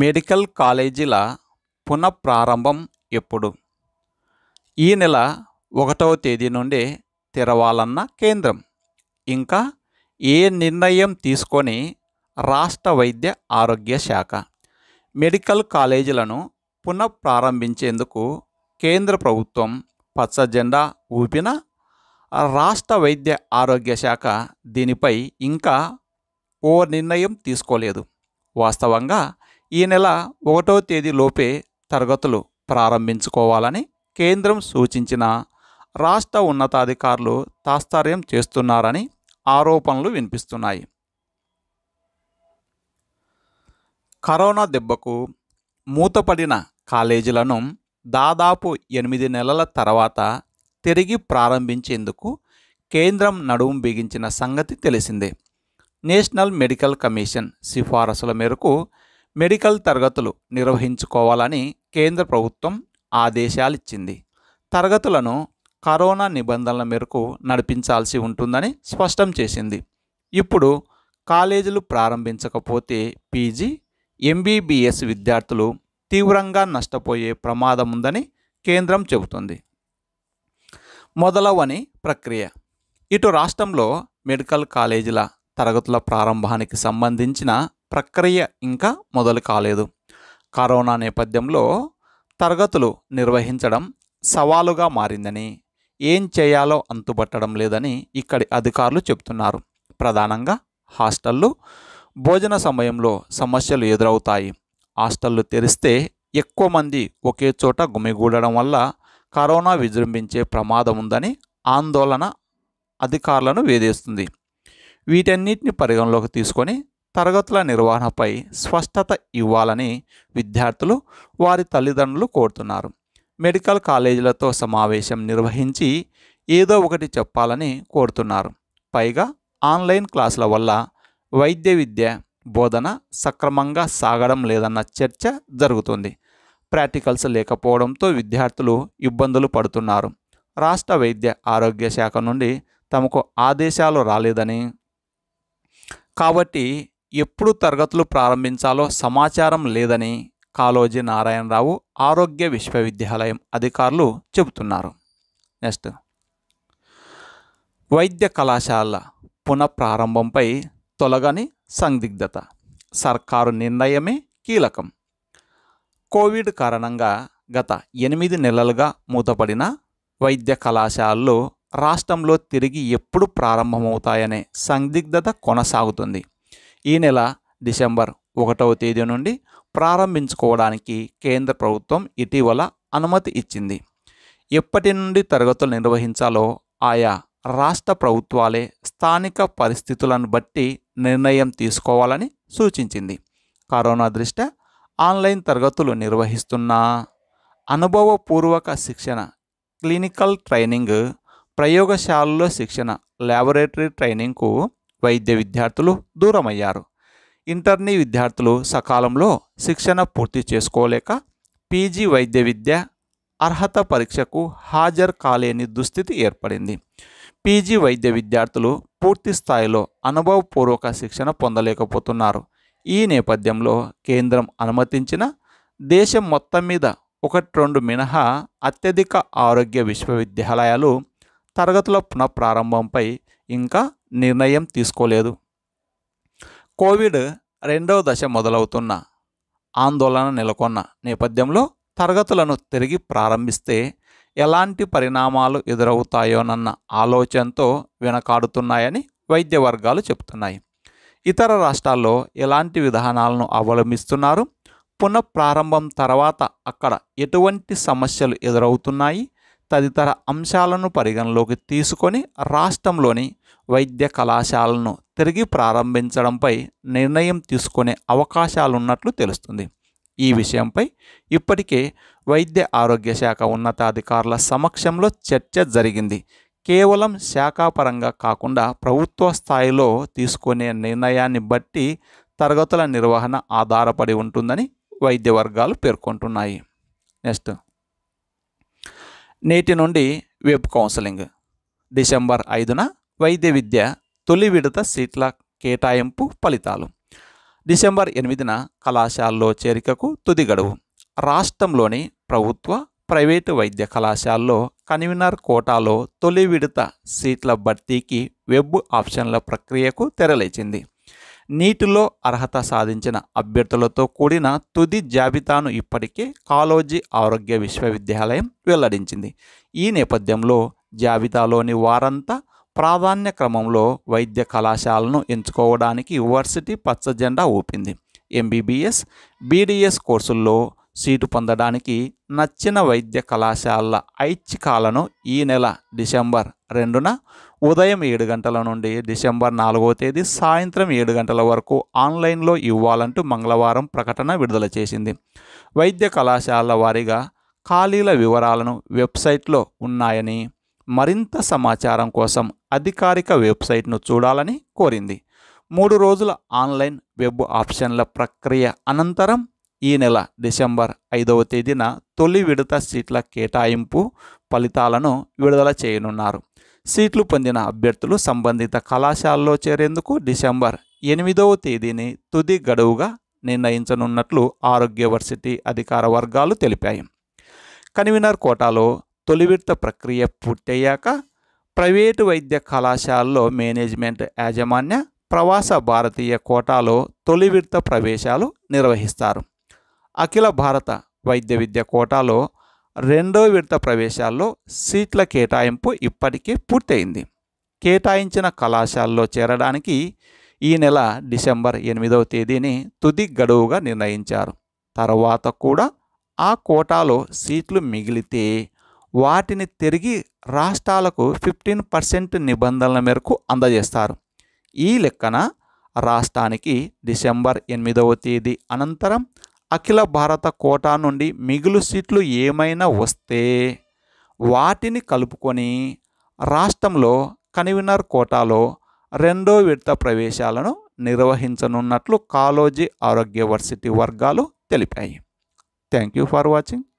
medical కాలేజీల పునఃప్రారంభం ఎప్పుడు ఈ నెల ఒకటవ తేదీ నుండి తెరవాలన్న కేంద్రం ఇంకా ఏ నిర్ణయం తీసుకొని రాష్ట్ర వైద్య ఆరోగ్య శాఖ మెడికల్ కాలేజీలను పునఃప్రారంభించేందుకు కేంద్ర ప్రభుత్వం పచ్చ జెండా ఊపిన రాష్ట్ర వైద్య ఆరోగ్య శాఖ దీనిపై ఇంకా ఓ నిర్ణయం తీసుకోలేదు వాస్తవంగా ఈ నెల ఒకటో తేదీలోపే తరగతులు ప్రారంభించుకోవాలని కేంద్రం సూచించిన రాష్ట్ర ఉన్నతాధికారులు తాస్తార్యం చేస్తున్నారని ఆరోపణలు వినిపిస్తున్నాయి కరోనా దెబ్బకు మూతపడిన కాలేజీలను దాదాపు ఎనిమిది నెలల తర్వాత తిరిగి ప్రారంభించేందుకు కేంద్రం నడుము బిగించిన సంగతి తెలిసిందే నేషనల్ మెడికల్ కమిషన్ సిఫారసుల మేరకు మెడికల్ తరగతులు నిర్వహించుకోవాలని కేంద్ర ప్రభుత్వం ఆదేశాలిచ్చింది తరగతులను కరోనా నిబంధనల మేరకు నడిపించాల్సి ఉంటుందని స్పష్టం చేసింది ఇప్పుడు కాలేజీలు ప్రారంభించకపోతే పీజీ ఎంబీబీఎస్ విద్యార్థులు తీవ్రంగా నష్టపోయే ప్రమాదం ఉందని కేంద్రం చెబుతుంది మొదలవని ప్రక్రియ ఇటు రాష్ట్రంలో మెడికల్ కాలేజీల తరగతుల ప్రారంభానికి సంబంధించిన ప్రక్రియ ఇంకా మొదలు కాలేదు కరోనా నేపథ్యంలో తరగతులు నిర్వహించడం సవాలుగా మారిందని ఏం చేయాలో అంతుపట్టడం లేదని ఇక్కడి అధికారులు చెప్తున్నారు ప్రధానంగా హాస్టళ్ళు భోజన సమయంలో సమస్యలు ఎదురవుతాయి హాస్టళ్ళు తెరిస్తే ఎక్కువ మంది ఒకే చోట గుమిగూడడం వల్ల కరోనా విజృంభించే ప్రమాదం ఉందని ఆందోళన అధికారులను వేధిస్తుంది వీటన్నిటిని పరిగణలోకి తీసుకొని తరగతుల నిర్వహణపై స్పష్టత ఇవ్వాలని విద్యార్థులు వారి తల్లిదండ్రులు కోరుతున్నారు మెడికల్ కాలేజీలతో సమావేశం నిర్వహించి ఏదో ఒకటి చెప్పాలని కోరుతున్నారు పైగా ఆన్లైన్ క్లాసుల వల్ల వైద్య విద్య బోధన సక్రమంగా సాగడం లేదన్న చర్చ జరుగుతుంది ప్రాక్టికల్స్ లేకపోవడంతో విద్యార్థులు ఇబ్బందులు పడుతున్నారు రాష్ట్ర వైద్య ఆరోగ్య శాఖ నుండి తమకు ఆదేశాలు రాలేదని కాబట్టి ఎప్పుడు తరగతులు ప్రారంభించాలో సమాచారం లేదని కాలోజీ నారాయణరావు ఆరోగ్య విశ్వవిద్యాలయం అధికారులు చెబుతున్నారు నెక్స్ట్ వైద్య కళాశాల పునఃప్రారంభంపై తొలగని సందిగ్ధత సర్కారు నిర్ణయమే కీలకం కోవిడ్ కారణంగా గత ఎనిమిది నెలలుగా మూతపడిన వైద్య కళాశాలలు రాష్ట్రంలో తిరిగి ఎప్పుడు ప్రారంభమవుతాయనే సందిగ్ధత కొనసాగుతుంది ఈ నెల డిసెంబర్ ఒకటవ తేదీ నుండి ప్రారంభించుకోవడానికి కేంద్ర ప్రభుత్వం ఇటీవల అనుమతి ఇచ్చింది ఎప్పటి నుండి తరగతులు నిర్వహించాలో ఆయా రాష్ట్ర ప్రభుత్వాలే స్థానిక పరిస్థితులను బట్టి నిర్ణయం తీసుకోవాలని సూచించింది కరోనా దృష్ట్యా ఆన్లైన్ తరగతులు నిర్వహిస్తున్న అనుభవపూర్వక శిక్షణ క్లినికల్ ట్రైనింగ్ ప్రయోగశాలలో శిక్షణ ల్యాబొరేటరీ ట్రైనింగ్కు వైద్య విద్యార్థులు దూరమయ్యారు ఇంటర్నీ విద్యార్థులు సకాలంలో శిక్షణ పూర్తి చేసుకోలేక పీజీ వైద్య విద్య అర్హత పరీక్షకు హాజరు కాలేని దుస్థితి ఏర్పడింది పీజీ వైద్య విద్యార్థులు పూర్తి స్థాయిలో అనుభవపూర్వక శిక్షణ పొందలేకపోతున్నారు ఈ నేపథ్యంలో కేంద్రం అనుమతించిన దేశం మొత్తం మీద ఒకటి రెండు మినహా అత్యధిక ఆరోగ్య విశ్వవిద్యాలయాలు తరగతుల పునఃప్రారంభంపై ఇంకా నిర్ణయం తీసుకోలేదు కోవిడ్ రెండవ దశ మొదలవుతున్న ఆందోళన నెలకొన్న నేపథ్యంలో తరగతులను తిరిగి ప్రారంభిస్తే ఎలాంటి పరిణామాలు ఎదురవుతాయోనన్న ఆలోచనతో వెనకాడుతున్నాయని వైద్య వర్గాలు చెబుతున్నాయి ఇతర రాష్ట్రాల్లో ఎలాంటి విధానాలను అవలంబిస్తున్నారు పునఃప్రారంభం తర్వాత అక్కడ ఎటువంటి సమస్యలు ఎదురవుతున్నాయి తదితర అంశాలను పరిగణలోకి తీసుకొని రాష్ట్రంలోని వైద్య కళాశాలను తిరిగి ప్రారంభించడంపై నిర్ణయం తీసుకునే అవకాశాలున్నట్లు తెలుస్తుంది ఈ విషయంపై ఇప్పటికే వైద్య ఆరోగ్య శాఖ ఉన్నతాధికారుల సమక్షంలో చర్చ జరిగింది కేవలం శాఖాపరంగా కాకుండా ప్రభుత్వ స్థాయిలో తీసుకునే నిర్ణయాన్ని బట్టి తరగతుల నిర్వహణ ఆధారపడి ఉంటుందని వైద్య వర్గాలు పేర్కొంటున్నాయి నెక్స్ట్ నేటి నుండి వెబ్ కౌన్సిలింగ్ డిసెంబర్ ఐదున వైద్య విద్య తొలి విడత సీట్ల కేటాయింపు ఫలితాలు డిసెంబర్ ఎనిమిదిన కళాశాలలో చేరికకు తుది గడువు రాష్ట్రంలోని ప్రభుత్వ ప్రైవేటు వైద్య కళాశాలలో కన్వీనర్ కోటాలో తొలి విడత సీట్ల భర్తీకి వెబ్ ఆప్షన్ల ప్రక్రియకు తెరలేచింది నీటిలో అర్హత సాధించిన అభ్యర్థులతో కూడిన తుది జాబితాను ఇప్పటికే కాలోజీ ఆరోగ్య విశ్వవిద్యాలయం వెల్లడించింది ఈ నేపథ్యంలో జాబితాలోని వారంతా ప్రాధాన్య క్రమంలో వైద్య కళాశాలను ఎంచుకోవడానికి యూనివర్సిటీ పచ్చజెండా ఊపింది ఎంబీబీఎస్ బీడీఎస్ కోర్సుల్లో సీటు పొందడానికి నచ్చిన వైద్య కళాశాలల ఐచ్ఛికాలను ఈ నెల డిసెంబర్ రెండున ఉదయం ఏడు గంటల నుండి డిసెంబర్ నాలుగో తేదీ సాయంత్రం ఏడు గంటల వరకు ఆన్లైన్లో ఇవ్వాలంటూ మంగళవారం ప్రకటన విడుదల చేసింది వైద్య కళాశాలల వారీగా ఖాళీల వివరాలను వెబ్సైట్లో ఉన్నాయని మరింత సమాచారం కోసం అధికారిక వెబ్సైట్ను చూడాలని కోరింది మూడు రోజుల ఆన్లైన్ వెబ్ ఆప్షన్ల ప్రక్రియ అనంతరం ఈ నెల డిసెంబర్ ఐదవ తేదీన తొలి విడత సీట్ల కేటాయింపు ఫలితాలను విడుదల చేయనున్నారు సీట్లు పొందిన అభ్యర్థులు సంబంధిత కళాశాలలో చేరేందుకు డిసెంబర్ ఎనిమిదవ తేదీని తుది గడువుగా నిర్ణయించనున్నట్లు ఆరోగ్య వర్సిటీ అధికార వర్గాలు తెలిపాయి కన్వీనర్ కోటాలో విడత ప్రక్రియ పూర్తయ్యాక ప్రైవేటు వైద్య కళాశాలలో మేనేజ్మెంట్ యాజమాన్య ప్రవాస భారతీయ కోటాలో తొలి విడత ప్రవేశాలు నిర్వహిస్తారు అఖిల భారత వైద్య విద్య కోటాలో రెండో విడత ప్రవేశాల్లో సీట్ల కేటాయింపు ఇప్పటికే పూర్తయింది కేటాయించిన కళాశాలలో చేరడానికి ఈ నెల డిసెంబర్ ఎనిమిదవ తేదీని తుది గడువుగా నిర్ణయించారు తర్వాత కూడా ఆ కోటాలో సీట్లు మిగిలితే వాటిని తిరిగి రాష్ట్రాలకు ఫిఫ్టీన్ పర్సెంట్ నిబంధనల మేరకు అందజేస్తారు ఈ లెక్కన రాష్ట్రానికి డిసెంబర్ ఎనిమిదవ తేదీ అనంతరం అఖిల భారత కోటా నుండి మిగులు సీట్లు ఏమైనా వస్తే వాటిని కలుపుకొని రాష్ట్రంలో కన్వీనర్ కోటాలో రెండో విడత ప్రవేశాలను నిర్వహించనున్నట్లు కాలోజీ వర్సిటీ వర్గాలు తెలిపాయి థ్యాంక్ యూ ఫర్ వాచింగ్